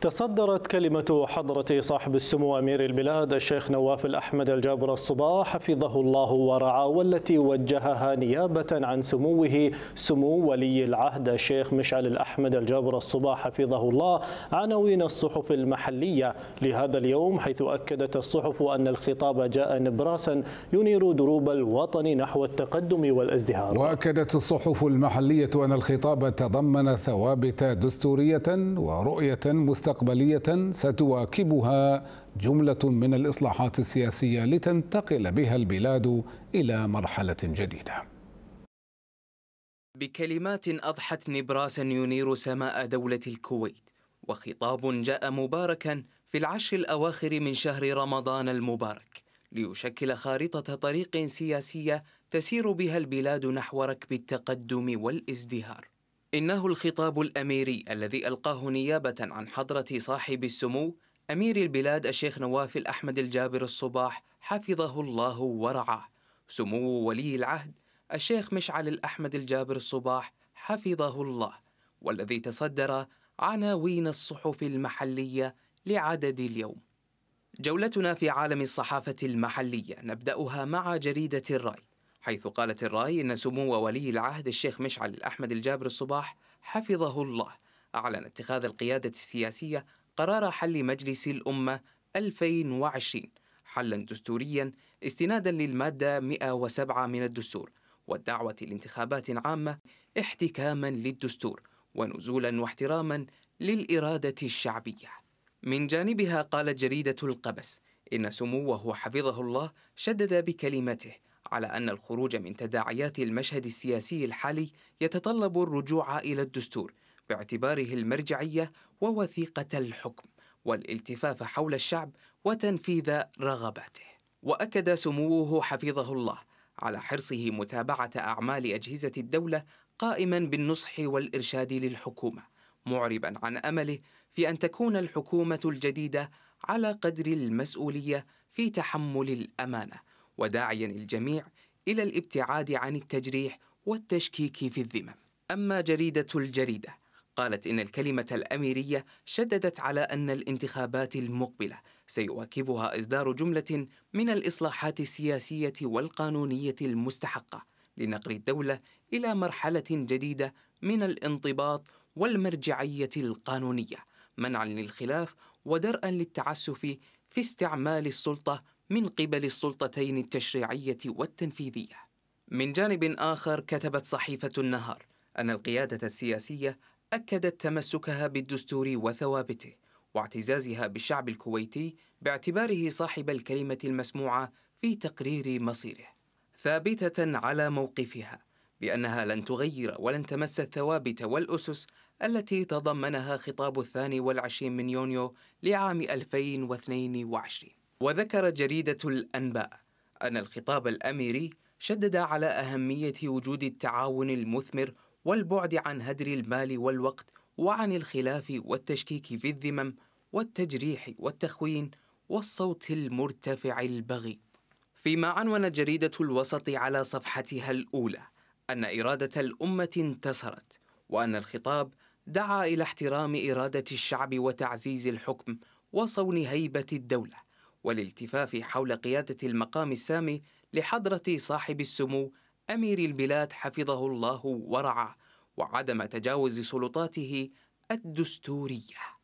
تصدرت كلمة حضرة صاحب السمو أمير البلاد الشيخ نواف الأحمد الجابر الصباح حفظه الله ورعاه والتي وجهها نيابة عن سموه سمو ولي العهد الشيخ مشعل الأحمد الجابر الصباح حفظه الله عناوين الصحف المحلية لهذا اليوم حيث أكدت الصحف أن الخطاب جاء نبراسا ينير دروب الوطن نحو التقدم والازدهار وأكدت الصحف المحلية أن الخطاب تضمن ثوابت دستورية ورؤية مستقبلية مستقبلية ستواكبها جملة من الإصلاحات السياسية لتنتقل بها البلاد إلى مرحلة جديدة بكلمات أضحت نبراسا ينير سماء دولة الكويت وخطاب جاء مباركا في العشر الأواخر من شهر رمضان المبارك ليشكل خارطة طريق سياسية تسير بها البلاد نحو ركب التقدم والازدهار إنه الخطاب الأميري الذي ألقاه نيابة عن حضرة صاحب السمو أمير البلاد الشيخ نواف الأحمد الجابر الصباح حفظه الله ورعاه سمو ولي العهد الشيخ مشعل الأحمد الجابر الصباح حفظه الله والذي تصدر عناوين الصحف المحلية لعدد اليوم جولتنا في عالم الصحافة المحلية نبدأها مع جريدة الرأي حيث قالت الرأي أن سمو ولي العهد الشيخ مشعل الأحمد الجابر الصباح حفظه الله أعلن اتخاذ القيادة السياسية قرار حل مجلس الأمة 2020 حلا دستوريا استنادا للمادة 107 من الدستور والدعوة لانتخابات عامة احتكاما للدستور ونزولا واحتراما للإرادة الشعبية من جانبها قالت جريدة القبس إن سموه حفظه الله شدد بكلمته على أن الخروج من تداعيات المشهد السياسي الحالي يتطلب الرجوع إلى الدستور باعتباره المرجعية ووثيقة الحكم والالتفاف حول الشعب وتنفيذ رغباته وأكد سموه حفظه الله على حرصه متابعة أعمال أجهزة الدولة قائما بالنصح والإرشاد للحكومة معربا عن أمله في أن تكون الحكومة الجديدة على قدر المسؤولية في تحمل الأمانة وداعيا الجميع إلى الابتعاد عن التجريح والتشكيك في الذمم أما جريدة الجريدة قالت إن الكلمة الأميرية شددت على أن الانتخابات المقبلة سيواكبها إصدار جملة من الإصلاحات السياسية والقانونية المستحقة لنقل الدولة إلى مرحلة جديدة من الانضباط والمرجعية القانونية منعا للخلاف ودرءا للتعسف في استعمال السلطة من قبل السلطتين التشريعية والتنفيذية. من جانب آخر كتبت صحيفة النهار أن القيادة السياسية أكدت تمسكها بالدستور وثوابته واعتزازها بالشعب الكويتي باعتباره صاحب الكلمة المسموعة في تقرير مصيره ثابتة على موقفها بأنها لن تغير ولن تمس الثوابت والأسس التي تضمنها خطاب الثاني والعشرين من يونيو لعام 2022 وذكر جريدة الأنباء أن الخطاب الأميري شدد على أهمية وجود التعاون المثمر والبعد عن هدر المال والوقت وعن الخلاف والتشكيك في الذمم والتجريح والتخوين والصوت المرتفع البغي فيما عنون جريدة الوسط على صفحتها الأولى أن إرادة الأمة انتصرت وأن الخطاب دعا إلى احترام إرادة الشعب وتعزيز الحكم وصون هيبة الدولة والالتفاف حول قيادة المقام السامي لحضرة صاحب السمو أمير البلاد حفظه الله ورعاه وعدم تجاوز سلطاته الدستوريه